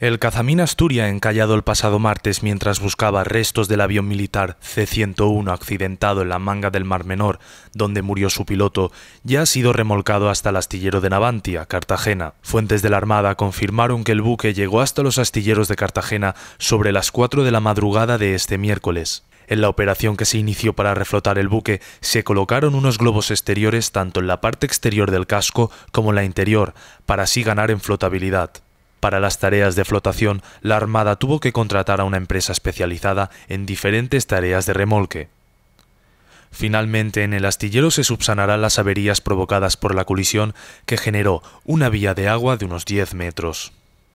El Cazamín Asturia, encallado el pasado martes mientras buscaba restos del avión militar C-101 accidentado en la manga del Mar Menor, donde murió su piloto, ya ha sido remolcado hasta el astillero de Navantia, Cartagena. Fuentes de la Armada confirmaron que el buque llegó hasta los astilleros de Cartagena sobre las 4 de la madrugada de este miércoles. En la operación que se inició para reflotar el buque, se colocaron unos globos exteriores tanto en la parte exterior del casco como en la interior, para así ganar en flotabilidad. Para las tareas de flotación, la Armada tuvo que contratar a una empresa especializada en diferentes tareas de remolque. Finalmente, en el astillero se subsanarán las averías provocadas por la colisión que generó una vía de agua de unos 10 metros.